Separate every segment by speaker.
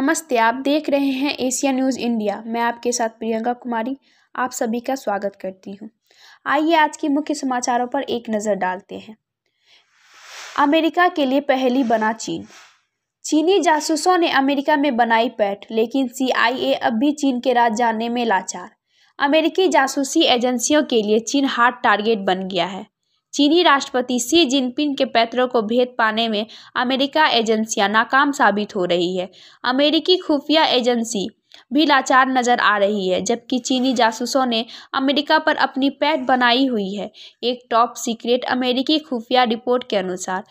Speaker 1: नमस्ते आप देख रहे हैं एशिया न्यूज़ इंडिया मैं आपके साथ प्रियंका कुमारी आप सभी का स्वागत करती हूं। आइए आज के मुख्य समाचारों पर एक नज़र डालते हैं अमेरिका के लिए पहली बना चीन चीनी जासूसों ने अमेरिका में बनाई पैठ लेकिन सीआईए अब भी चीन के राज जानने में लाचार अमेरिकी जासूसी एजेंसियों के लिए चीन हार्ड टारगेट बन गया है चीनी राष्ट्रपति सी जिनपिंग के पैतरों को भेद पाने में अमेरिका एजेंसियां नाकाम साबित हो रही है अमेरिकी खुफिया एजेंसी भी लाचार नजर आ रही है जबकि चीनी जासूसों ने अमेरिका पर अपनी पैठ बनाई हुई है एक टॉप सीक्रेट अमेरिकी खुफिया रिपोर्ट के अनुसार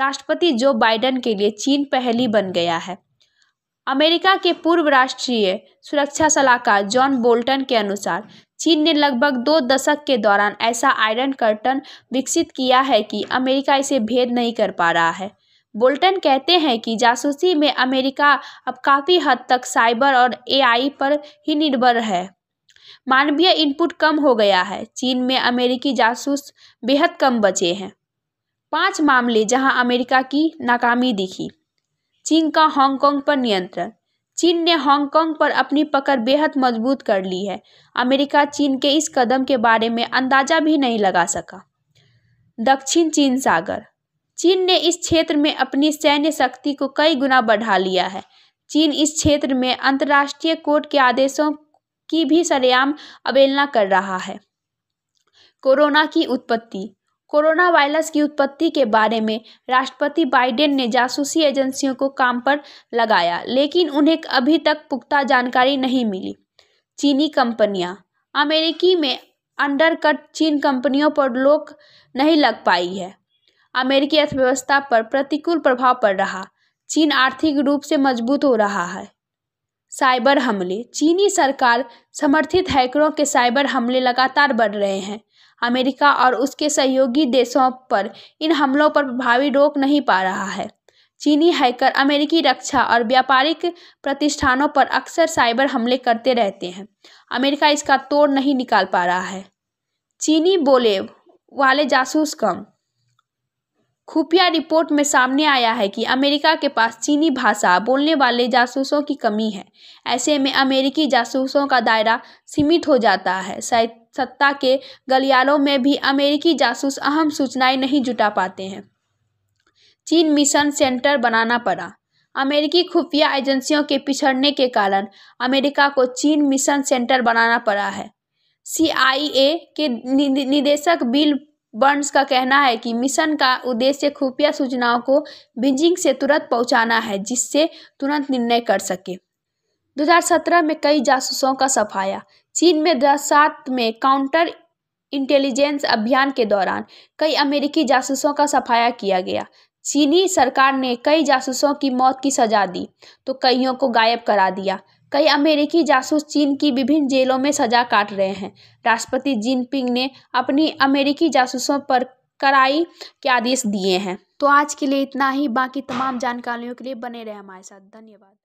Speaker 1: राष्ट्रपति जो बाइडन के लिए चीन पहली बन गया है अमेरिका के पूर्व राष्ट्रीय सुरक्षा सलाहकार जॉन बोल्टन के अनुसार चीन ने लगभग दो दशक के दौरान ऐसा आयरन कर्टन विकसित किया है कि अमेरिका इसे भेद नहीं कर पा रहा है बोल्टन कहते हैं कि जासूसी में अमेरिका अब काफ़ी हद तक साइबर और एआई पर ही निर्भर है मानवीय इनपुट कम हो गया है चीन में अमेरिकी जासूस बेहद कम बचे हैं पांच मामले जहां अमेरिका की नाकामी दिखी चीन का हांगकांग पर नियंत्रण चीन ने हांगकांग पर अपनी पकड़ बेहद मजबूत कर ली है अमेरिका चीन के इस कदम के बारे में अंदाजा भी नहीं लगा सका दक्षिण चीन सागर चीन ने इस क्षेत्र में अपनी सैन्य शक्ति को कई गुना बढ़ा लिया है चीन इस क्षेत्र में अंतर्राष्ट्रीय कोर्ट के आदेशों की भी सरेआम अवेलना कर रहा है कोरोना की उत्पत्ति कोरोना वायरस की उत्पत्ति के बारे में राष्ट्रपति बाइडेन ने जासूसी एजेंसियों को काम पर लगाया लेकिन उन्हें अभी तक पुख्ता जानकारी नहीं मिली चीनी कंपनियां अमेरिकी में अंडरकट चीन कंपनियों पर लोक नहीं लग पाई है अमेरिकी अर्थव्यवस्था पर प्रतिकूल प्रभाव पड़ रहा चीन आर्थिक रूप से मजबूत हो रहा है साइबर हमले चीनी सरकार समर्थित हैकरों के साइबर हमले लगातार बढ़ रहे हैं अमेरिका और उसके सहयोगी देशों पर इन हमलों पर प्रभावी रोक नहीं पा रहा है चीनी हैकर अमेरिकी रक्षा और व्यापारिक प्रतिष्ठानों पर अक्सर साइबर हमले करते रहते हैं अमेरिका इसका तोड़ नहीं निकाल पा रहा है चीनी बोले वाले जासूस कम खुफिया रिपोर्ट में सामने आया है कि अमेरिका के पास चीनी भाषा बोलने वाले जासूसों की कमी है ऐसे में अमेरिकी जासूसों का दायरा सीमित हो जाता है सत्ता के गलियारों में भी अमेरिकी जासूस अहम सूचनाएं नहीं जुटा पाते हैं चीन मिशन सेंटर बनाना पड़ा अमेरिकी खुफिया एजेंसियों के पिछड़ने के कारण अमेरिका को चीन मिशन सेंटर बनाना पड़ा है सी के निदेशक बिल बर्न्स का कहना है कि मिशन का उद्देश्य खुफिया सूचनाओं को बीजिंग से तुरंत पहुंचाना है जिससे तुरंत निर्णय कर सके 2017 में कई जासूसों का सफाया चीन में 2007 में काउंटर इंटेलिजेंस अभियान के दौरान कई अमेरिकी जासूसों का सफाया किया गया चीनी सरकार ने कई जासूसों की मौत की सजा दी तो कईयों को गायब करा दिया कई अमेरिकी जासूस चीन की विभिन्न जेलों में सजा काट रहे हैं राष्ट्रपति जिनपिंग ने अपनी अमेरिकी जासूसों पर कड़ाई के आदेश दिए हैं तो आज के लिए इतना ही बाकी तमाम जानकारियों के लिए बने रहे हमारे साथ धन्यवाद